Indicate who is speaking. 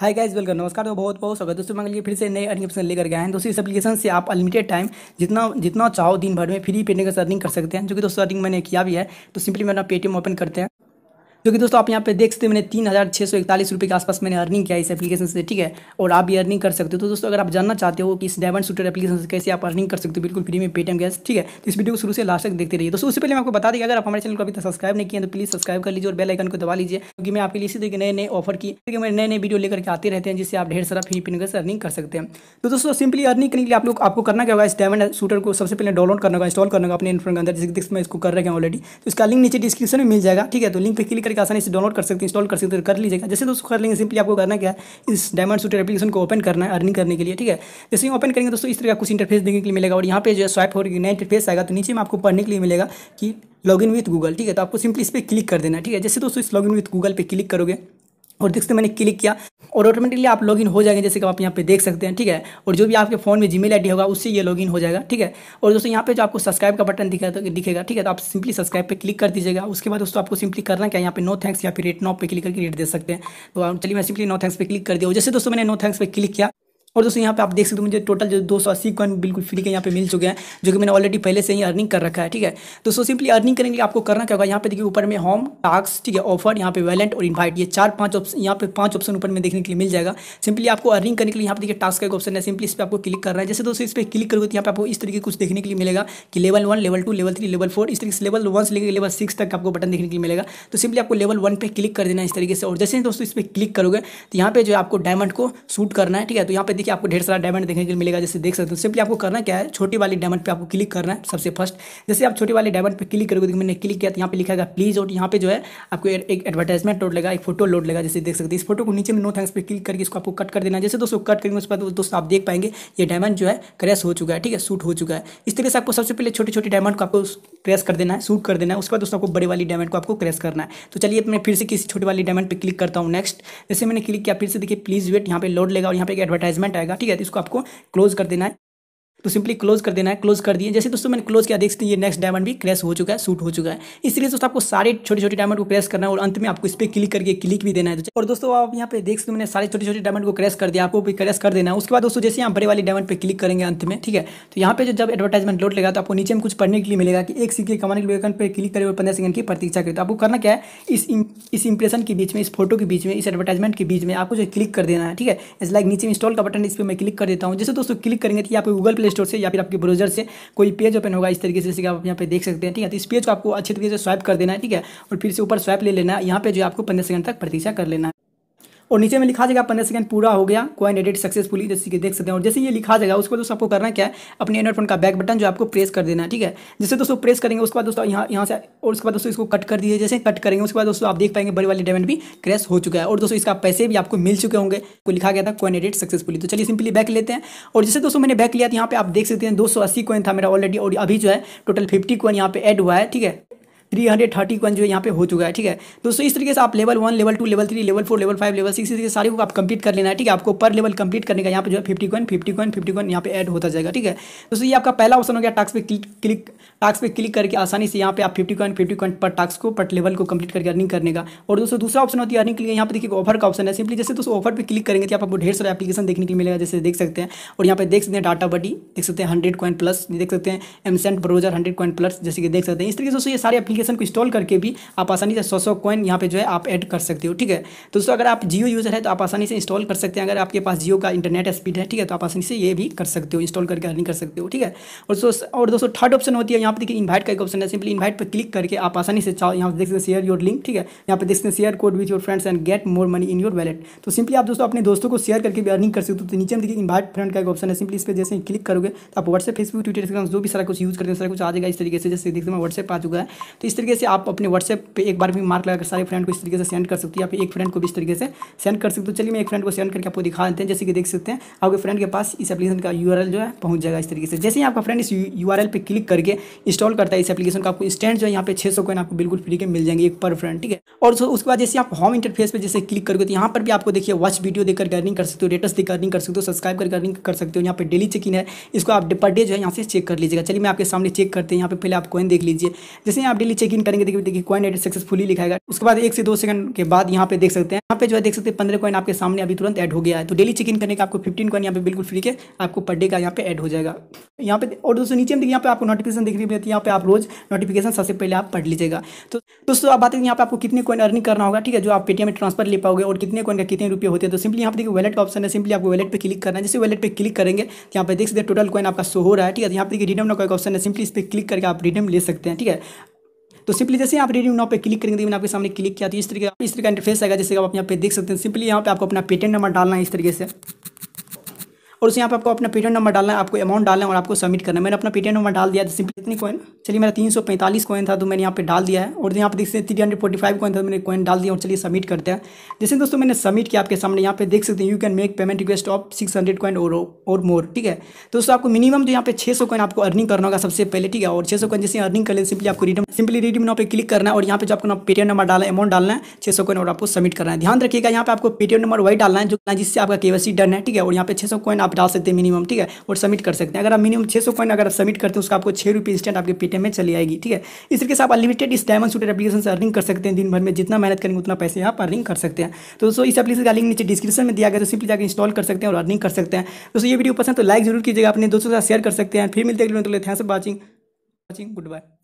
Speaker 1: hi guys welcome नमस्कार तो बहुत बहुत स्वागत दोस्तों मंगल फिर से नए अर्निंग ऑप्शन लेकर गए हैं दोस्तों इस एप्लीकेशन से आप अनलिमिटेड टाइम जितना जितना चाहो दिन भर में फ्री पेमेंट का अर्निंग कर सकते हैं जो कि दोस्तों अर्निंग मैंने किया भी है तो सिंपली मैं अपना पेटीएम ओपन करते हैं क्योंकि दोस्तों आप यहाँ पे देख सकते मैंने तीन हज़ार छः सौ इकतालीस रुपये के आसपास मैंने अर्निंग किया इस एप्लीकेशन से ठीक है और आप भी अर्निंग कर सकते हो तो दोस्तों अगर आप जानना चाहते हो कि इस डायमंड शूटर एप्लीकेशन से कैसे आप अर्निंग कर सकते हो बिल्कुल फ्री में पेटीएम गैस ठीक है तो इस वीडियो को शुरू से लास्ट तक देखते रहिए दोस्तों उससे पहले मैं आपको बता दें अगर आप हमारे चैनल को अभी तक सब्सक्राइब नहीं किया तो प्लीज़ सब्सक्राइब कर लीजिए और बेल आइकन को दबा लीजिए क्योंकि मैं आपके लिए इसी तरीके नए नए ऑफर की क्योंकि मैं नए नए वीडियो लेकर के आते रहते हैं जिससे आप ढेर सारा फ्री पिन गैस अर्निंग कर सकते हैं तो दोस्तों सिंपली अर्निंग करने के लिए आप लोग आपको करना क्या होगा इस डायमंड शूटर को सबसे पहले डाउनलोड करना होगा इंस्टॉल करना होगा अपने इनफोन के अंदर जिस मैं इसको कर रहे हैं ऑलरेडी तो इसका लिंक नीचे डिस्क्रिप्शन में मिल जाएगा ठीक है तो लिंक पर क्लिक करके आसानी से डाउनलोड कर सकते हैं इंस्टॉल कर सकते हैं कर लीजिएगा जैसे दोस्तों कर लेंगे सिंपली आपको करना क्या है इस डायमंड सूटर एप्लीकेशन को ओपन करना है अर्निंग करने के लिए ठीक है जैसे ही ओपन करेंगे दोस्तों इस तरह का कुछ इंटरफेस देखने के लिए मिलेगा और यहाँ पे जो है स्वाइप हो रही नया इंटरफेस आएगा तो नीचे में आपको पढ़ने के लिए मिलेगा कि लॉग इन विथ गूगल ठीक है तो आपको सिंपली इस पर क्लिक कर देना ठीक है जैसे दोस्तों इस लॉग इन विथ गूगल पर क्लिक करोगे और देख सकते मैंने क्लिक किया और ऑटोमेटिकली आप लॉगिन हो जाएंगे जैसे कि आप यहाँ पे देख सकते हैं ठीक है और जो भी आपके फोन में जीमेल आईडी होगा उससे ये लॉगिन हो जाएगा ठीक है और दोस्तों यहाँ पे जो आपको सब्सक्राइब का बटन दिखा दिखेगा ठीक है तो आप सिंपली सब्सक्राइब पे क्लिक कर दीजिएगा उसके बाद दोस्तों आपको सिंपली करना क्या यहाँ पे नो थैंक्स या फिर रेट नॉप पे क्लिक करके रेट दे सकते हैं तो चलिए मैं सिंपली नो थैंक्स पे क्लिक कर दिया जैसे दोस्तों मैंने नो थैंक्स पे क्लिक किया और दोस्तों यहाँ पे आप देख सकते हो मुझे टोटल जो दो सौ अस्सी कॉइन बिल्कुल फ्री के यहाँ पे मिल चुके हैं जो कि मैंने ऑलरेडी पहले से ही अर्निंग कर रखा है ठीक है दोस्तों सिंपली अर्निंग करने के लिए आपको करना क्या होगा यहाँ पे देखिए ऊपर में होम टास्क ठीक है ऑफर यहाँ पे वैलेंट और इन्वाइट ये चार पांच ऑप्शन यहाँ पे पांच ऑप्शन ऊपर में देखने के लिए मिल जाएगा सिंपली आपको अर्निंग करने के लिए यहाँ पे देखिए टास्क का एक ऑप्शन है सिंपली इस पर आपको क्लिक करना है जैसे दोस्तों इस पर क्लिक करोगे तो यहाँ पे आपको इस तरीके कुछ देखने के लिए मिलेगा कि level one level two level three level four इस तरीके से लेवल वन से लेकर लेवल सिक्स तक आपको बटन देखने के लिए मिलेगा तो सिंपली आपको लेवल वन पे क्लिक कर देना है इस तरीके से और जैसे दोस्तों इस पर क्लिक करोगे तो यहाँ पे जो आपको डायमंड को शूट करना है ठीक है तो यहाँ पे देखिए आपको ढेर सारा डायमंड देखने के लिए मिलेगा जैसे देख सकते हो सिंपली आपको करना क्या है छोटी वाली डायमंड पे आपको क्लिक करना है सबसे फर्स्ट जैसे आप छोटी वाली डायमंड पे क्लिक करोगे देखिए मैंने क्लिक किया तो यहाँ पे लिखा है प्लीज और यहाँ पे जो है आपको एक एडवर्टाइजमेंट लोड लेगा एक फोटो लोड लेगा जैसे देख सकते हैं इस फोटो को नीचे में नो थैंक्स पर क्लिक करके इसको आपको कट कर देना है जैसे दोस्तों कट करेंगे उस पर दोस्तों आप देख पाएंगे ये डायमंड जो है क्रैश हो चुका है ठीक है सूट हो चुका है इस तरह से आपको सबसे पहले छोटे छोटे डायमंड को आपको क्रैश कर देना है सूट कर देना है उसके बाद दोस्तों आपको बड़े वाली डायमंड को आपको क्रैश करना है तो चलिए मैं फिर से किसी छोटे वाली डायमंड पर क्लिक करता हूँ नेक्स्ट जैसे मैंने क्लिक किया फिर से देखिए प्लीज वेट यहाँ पे लोड लेगा और यहाँ पे एक एडवर्टाइजमेंट कमेंट आएगा ठीक है तो इसको आपको क्लोज कर देना है तो सिंपली क्लोज कर देना है क्लोज कर दिए जैसे दोस्तों मैंने क्लोज किया देख सकते हैं ये नेक्स्ट डायमंड भी क्रैश हो चुका है सूट हो चुका है इसलिए दोस्तों आपको सारे छोटे छोटे डायमंड को क्रैश करना है और अंत में आपको इस पर क्लिक करके क्लिक भी देना है और दोस्तों आप यहाँ पे देख सकते मैंने सारे छोटे छोटे डायमंड को क्रैश कर दिया आपको भी क्रैश कर देना है उसके बाद दोस्तों जैसे यहाँ बड़े वाले डायमंड पर क्लिक करेंगे अंत में ठीक है तो यहाँ पे जो जब एडवर्टाइजमेंट लोड लगा तो आपको नीचे में कुछ पढ़ने के लिए मिलेगा कि एक सिक्के कमाने के लिए पर क्लिक करें और पंद्रह सेकंड की प्रतीक्षा करें तो आपको करना क्या है इस इस इंप्रेशन के बीच में इस फोटो के बीच में इस एडवर्टाइजमेंट के बीच में आपको जो क्लिक कर देना है ठीक है इस लाइक नीचे इंस्टॉल का बटन इस पर मैं क्लिक कर देता हूँ जैसे दोस्तों क्लिक करेंगे तो यहाँ पे गूगल प्ले स्टोर से या फिर आपके ब्राउजर से कोई पेज ओपन होगा इस तरीके से जैसे आप यहाँ पे देख सकते हैं ठीक है तो इस पेज को आपको अच्छे तरीके से स्वाइप कर देना है ठीक है और फिर से ऊपर स्वाइप ले लेना है यहाँ पे जो आपको पंद्रह सेकंड तक प्रतीक्षा कर लेना है और नीचे में लिखा जाएगा पंद्रह सेकंड पूरा हो गया कॉइन एडिट सक्सेसफुली जैसे कि देख सकते हैं और जैसे ये लिखा जाएगा उसको दोस्तों आपको करना क्या है अपने एंड्रॉइड का बैक बटन जो आपको प्रेस कर देना है ठीक है जैसे दोस्तों प्रेस करेंगे उसके बाद दोस्तों यहाँ यहाँ से और उसके बाद दोस्तों इसको कट कर दिए जैसे कट करेंगे उसके बाद दोस्तों आप देख पाएंगे बड़ी वाली डेमेंट भी क्रैश हो चुका है और दोस्तों इसका पैसे भी आपको मिल चुके होंगे को लिखा गया था कॉइन एडिट सक्सेसफुली तो चलिए सिंपली बैक लेते हैं और जैसे दोस्तों मैंने बैक लिया था यहाँ पे आप देख सकते हैं दो सौ अस्सी कॉइन था मेरा ऑलरेडी और अभी जो है टोटल फिफ्टी कॉइन यहाँ पे एड हुआ है ठीक है थ्री हंड्रेड थर्टी वन जो यहाँ पे हो चुका है ठीक है दोस्तों इस तरीके से आप level one level two level three level four level five level six इस तरीके सारे को आप कंप्लीट कर लेना है ठीक है आपको पर लेवल कंप्लीट करने का यहाँ पे जो है fifty coin fifty coin fifty coin यहाँ पे ऐड होता जाएगा ठीक है दोस्तों ये आपका पहला ऑप्शन हो गया टास्क पे क्लिक टास्क पे क्लिक करके आसानी से यहाँ पे आप फिफ्टी कॉइन फिफ्टी कॉइन पर टास्क को पर लेवल को कंप्लीट करके अर्निंग करने का और दोस्तों दूसरा ऑप्शन होती है अर्निंग के लिए यहाँ पे देखिए ऑफर का ऑप्शन है सिंपली जैसे दोस्तों ऑफर पर क्लिक करेंगे तो आपको ढेर सारा एप्लीकेशन देखने के लिए मिलेगा जैसे देख सकते हैं और यहाँ पे देख सकते हैं डाटा बडी देख सकते हैं हंड्रेड कॉइन प्लस देख सकते हैं एमसेंट ब्रोजर हंड्रेड कॉइन प्लस जैसे कि देख सकते हैं इस तरीके से ये सारे एप्लीकेशन एप्लीकेशन को इंस्टॉल करके भी आप आसानी से सौ सौ कॉइन यहाँ पे जो है आप ऐड कर सकते हो ठीक है तो दोस्तों अगर आप जियो यूज़र है तो आप आसानी से इंस्टॉल कर सकते हैं अगर आपके पास जियो का इंटरनेट स्पीड है ठीक है तो आप आसानी से ये भी कर सकते हो इंस्टॉल करके अर्निंग कर सकते हो ठीक है और दोस्तों और दोस्तों थर्ड ऑप्शन होती है यहाँ पर देखिए इन्वाइट का एक ऑप्शन है सिंपली इन्वाइट पर क्लिक करके आप आसानी से चाहो यहाँ पर देख सकते शेयर योर लिंक ठीक है यहाँ पर देख सकते share code with your friends and get more money in your wallet तो सिंपली आप दोस्तों अपने दोस्तों को शेयर करके भी अर्निंग कर सकते हो तो नीचे में देखिए इन्वाइट फ्रेंड का एक ऑप्शन है सिंपली इस पर जैसे ही क्लिक करोगे तो आप व्हाट्सएप फेसबुक ट्विटर जो भी सारा कुछ यूज करते हैं सारा कुछ आ जाएगा इस तरीके से जैसे देखते हैं व्हाट्सएप आ चुका है तो इस तरीके से आप अपने व्हाट्सएप पे एक बार भी मार्क लगाकर सारे फ्रेंड को इस तरीके से सेंड कर सकते हो आप एक फ्रेंड को भी इस तरीके से सेंड कर सकते हो तो चलिए मैं एक फ्रेंड को सेंड करके आपको दिखा देते हैं जैसे कि देख सकते हैं आपके फ्रेंड के पास इस एप्लीकेशन का यू जो है पहुंच जाएगा इस तरीके से जैसे ही आपका फ्रेंड इस यू आर क्लिक करके इंस्टॉल करता है इस एप्लीकेशन का आपको स्टैंड जो है यहाँ पे छह सौ आपको बिल्कुल फ्री के मिल जाएंगे एक पर फ्रेंड ठीक है और उसके बाद जैसे आप होम इंटरफेस पर जैसे क्लिक करोगे तो यहाँ पर भी आपको देखिए वॉच वीडियो देकर गर्निंग कर सकते हो लेटेस्ट देकर गर्निंग कर सकते हो सब्सक्राइब कर गर्निंग कर सकते हो यहाँ पर डेली चेकिंग है इसको आप पर डे जो है यहाँ से चेक कर लीजिएगा चलिए मैं आपके सामने चेक करते हैं यहाँ पे पहले आप कोई देख लीजिए जैसे आप डेली चेक इन करेंगे देखिए देखिए कॉइन एडेड सक्सेसफुली लिखाएगा उसके बाद एक से दो सेकंड के बाद यहाँ पे देख सकते हैं यहाँ पे जो है देख सकते हैं पंद्रह कॉइन आपके सामने अभी तुरंत एड हो गया है तो डेली चेक इन करने का आपको फिफ्टीन कॉइन यहाँ पे बिल्कुल फ्री के आपको पर डे का यहाँ पे एड हो जाएगा यहाँ पे और दोस्तों नीचे में देखिए यहाँ पे आपको नोटिफिकेशन देखने मिलती है यहाँ पे आप रोज नोटिफिकेशन सबसे पहले आप पढ़ लीजिएगा तो दोस्तों आप बात करें यहाँ पे आपको कितने कॉइन अर्निंग करना होगा ठीक है जो आप पेटीएम में ट्रांसफर ले पाओगे और कितने कॉइन का कितने रुपये होते हैं तो सिंपली यहाँ पे देखिए वैलेट का ऑप्शन है सिंपली आपको वैलेट पर क्लिक करना है जैसे वैलेट पर क्लिक करेंगे तो यहाँ पे देख सकते हैं टोटल कॉइन आपका शो हो रहा है ठीक है यहाँ पे देखिए रिडम का ऑप्शन है सिंपली इस पर क्लिक करके आप रिडम ले सकते हैं ठीक है तो सिंपली जैसे आप रेडियो नाउ पे क्लिक करेंगे मैंने आपके सामने क्लिक किया तो इस तरीके इस तरीके का इंटरफेस आएगा जैसे आप यहाँ पे देख सकते हैं सिंपली यहाँ पे आपको अपना पेटेंट नंबर डालना है इस तरीके से और उस यहाँ पर आपको अपना पेटीएम नंबर डालना है आपको अमाउंट डालना है और आपको सबमिट करना है मैंने अपना पेटीएम नंबर डाल दिया सिंपली इतनी कॉइन चलिए मेरा तीन सौ पैंतालीस कॉइन था तो मैंने यहाँ पे डाल दिया है और यहाँ पर देख सकते three hundred forty five coin था तो मैंने कॉइन डाल दिया और चलिए सबमिट करते हैं जैसे दोस्तों मैंने सबमिट किया आपके सामने यहाँ पे देख सकते हैं you can make payment request of six hundred coin और और मोर ठीक है तो दोस्तों आपको मिनिमम जो तो यहाँ पे छे सौ कॉइन आपको अर्निंग करना होगा सबसे पहले ठीक है और छे सौ कॉइन जैसे अर्निंग कर ले सिंपली आपको रिटर्न सिंपली रिटर्न यहाँ पे क्लिक करना है और यहाँ पे जो आपको पेटीएम नंबर डाला है अमाउंट डालना है छः सौ कॉइन और आपको सबमिट करना है ध्यान रखिएगा यहाँ पे आपको पेटीएम नंबर वही डालना है जो जिससे आपका केवसी डन है ठीक है और यहाँ पे छः सौ कॉइन आप डाल सकते हैं मिनिमम ठीक है और सबमिट कर सकते हैं अगर आप मिनिमम छः सौ कॉइन अगर आप सबमिट करते हैं उसका आपको छः रुपये इंस्टेंट आपके पेटीएम में चली आएगी ठीक है इस तरीके से आप अनलिमिटेड इस डायमंड सूटेड एप्लीकेशन से अर्निंग कर सकते हैं दिन भर में जितना मेहनत करेंगे उतना पैसे आप अर्निंग कर सकते हैं तो दोस्तों इस एप्लीकेशन का लिंक नीचे डिस्क्रिप्शन में दिया गया तो सिंपली जाकर इंस्टॉल कर सकते हैं और अर्निंग कर सकते हैं दोस्तों ये वीडियो पसंद तो लाइक जरूर कीजिएगा अपने दोस्तों के साथ शेयर कर सकते हैं फिर मिलते हैं thanks for watching watching good bye